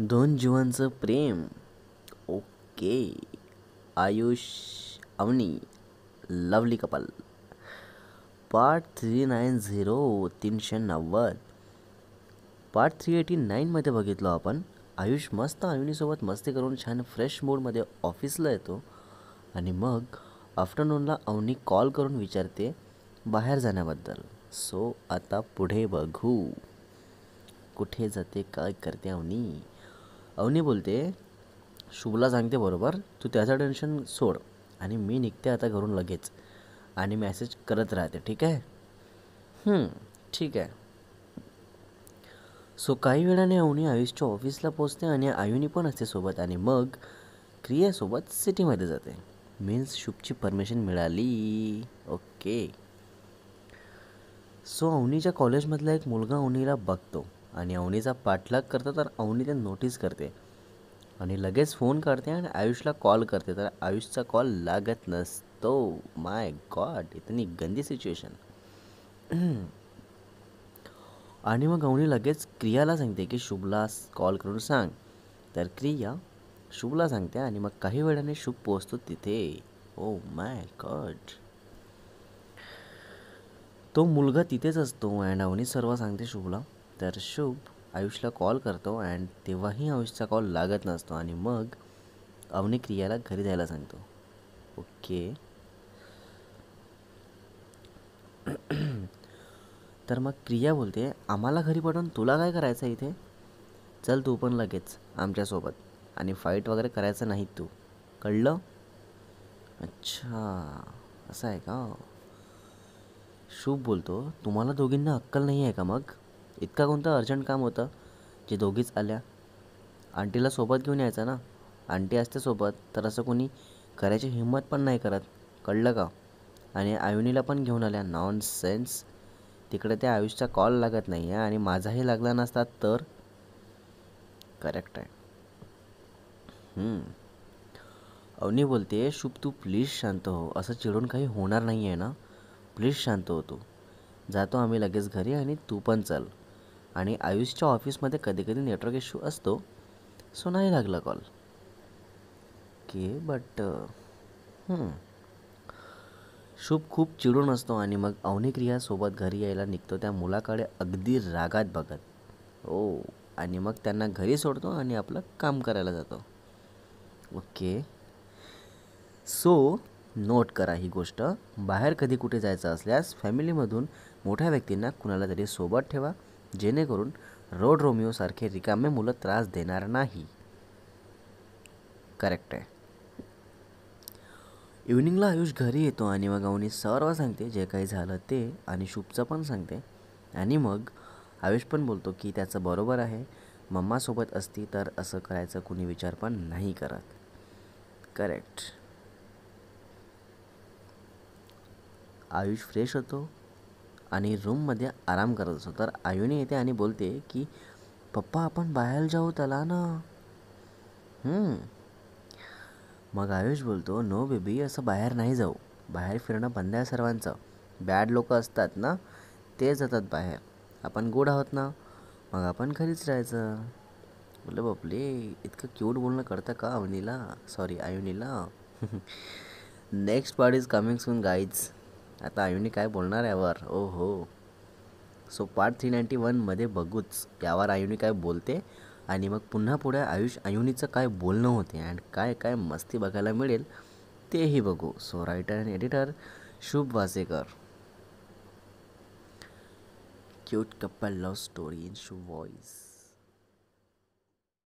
दोन जीवांचं प्रेम okay Ayush Avani lovely couple part three nine zero तीनशे नव्वद पार्ट थ्री एटी नाईनमध्ये बघितलो आपण आयुष मस्त अवनीसोबत मस्ती करून छान फ्रेश मूडमध्ये ऑफिसला येतो आणि मग आफ्टरनूनला अवनी कॉल करून विचारते बाहेर जाण्याबद्दल सो आता पुढे बघू कुठे जाते काय करते अवनी अवनी बोलते शुभला सांगते बरोबर तू त्याचं टेन्शन सोड आणि मी निघते आता घरून लगेच आणि मॅसेज करत राहते ठीक आहे ठीक आहे सो काही वेळाने अवनी आयुषच्या ऑफिसला पोचते आणि आयुनी पण असते सोबत आणि मग क्रियासोबत सिटीमध्ये जाते मीन्स शुभची परमिशन मिळाली ओके सो अवनीच्या कॉलेजमधला एक मुलगा अवनीला बघतो आणि अवनीचा पाठलाग करतं तर अवनी ते नोटीस करते आणि लगेच फोन करते आणि आयुषला कॉल करते तर आयुषचा कॉल लागत नसतो माय गॉड इतनी गंदी सिच्युएशन आणि मग अवनी लगेच क्रियाला सांगते की शुभला कॉल करून सांग तर क्रिया शुभला सांगते आणि मग काही वेळाने शुभ पोचतो तिथे ओ माय गॉड तो मुलगा तिथेच असतो अँड अवनी सर्व सांगते शुभला तर शुभ आयुषला कॉल करतो अँड तेव्हाही आयुषचा कॉल लागत नसतो आणि मग अवनी क्रियाला घरी जायला सांगतो ओके तर मग क्रिया बोलते आम्हाला घरी पाठवून तुला काय करायचं इथे चल तू पण लगेच आमच्यासोबत आणि फाईट वगैरे करायचं नाही तू कळलं अच्छा असं आहे का शुभ बोलतो तुम्हाला दोघींना अक्कल नाही आहे का मग इतका कोणतं अर्जंट काम होतं जे दोघीच आल्या आंटीला सोबत घेऊन यायचं ना आंटी असते सोबत तर असं कोणी करायची हिंमत पण नाही करत कळलं का आणि आयुनीला पण घेऊन आल्या नॉन सेन्स तिकडे त्या आयुषचा कॉल लागत नाही आहे आणि माझाही लागला नसता तर करेक्ट आहे अवनी बोलते शुभ तू प्लीज शांत हो असं चिडून काही होणार नाही आहे ना प्लीज शांत हो तू जातो आम्ही लगेच घरी आणि तू पण चल आणि आयुषच्या ऑफिसमध्ये कधी कधी नेटवर्क इश्यू असतो सो नाही लागला कॉल के बट शुभ खूप चिडून असतो आणि मग अवनिक रियासोबत घरी यायला निघतो त्या मुलाकडे अगदी रागात बघत ओ आणि मग त्यांना घरी सोडतो आणि आपलं काम करायला जातो ओके सो नोट करा ही गोष्ट बाहेर कधी कुठे जायचं असल्यास फॅमिलीमधून मोठ्या व्यक्तींना कुणाला तरी सोबत ठेवा जेणेकरून रोड रोमिओसारखे रिकामे मुलं त्रास देणार नाही करेक्ट आहे इव्हनिंगला आयुष घरी येतो आणि मग अवनी सर्व सांगते जे काही झालं ते आणि शुभचं पण सांगते आणि मग आयुष पण बोलतो की त्याचं बरोबर आहे मम्मासोबत असती तर असं करायचं कुणी विचार पण नाही करत करेक्ट आयुष फ्रेश होतो आणि रूममध्ये आराम करत असतो तर आयुनी येते आणि बोलते की पप्पा आपण बाहेर जाऊ त्याला ना मग आयुष बोलतो नो बेबी असं बाहेर नाही जाऊ बाहेर फिरणं बंद आहे सर्वांचं बॅड लोक असतात ना ते जातात बाहेर आपण गोड आहोत ना मग आपण घरीच राहायचं म्हटलं बापले इतकं क्यूट बोलणं करतं का अवनीला सॉरी आयुनीला next part is coming soon guys आता आयुनी काय बोलणार यावर ओ हो सो पार्ट थ्री नाईंटी वनमध्ये बघूच यावर आयुनी काय बोलते आणि मग पुन्हा पुढे आयुष आयुनीचं काय बोलणं होते अँड काय काय मस्ती बघायला मिळेल तेही बघू so writer and editor Shubh Wasekar cute couple love story in Shubh voice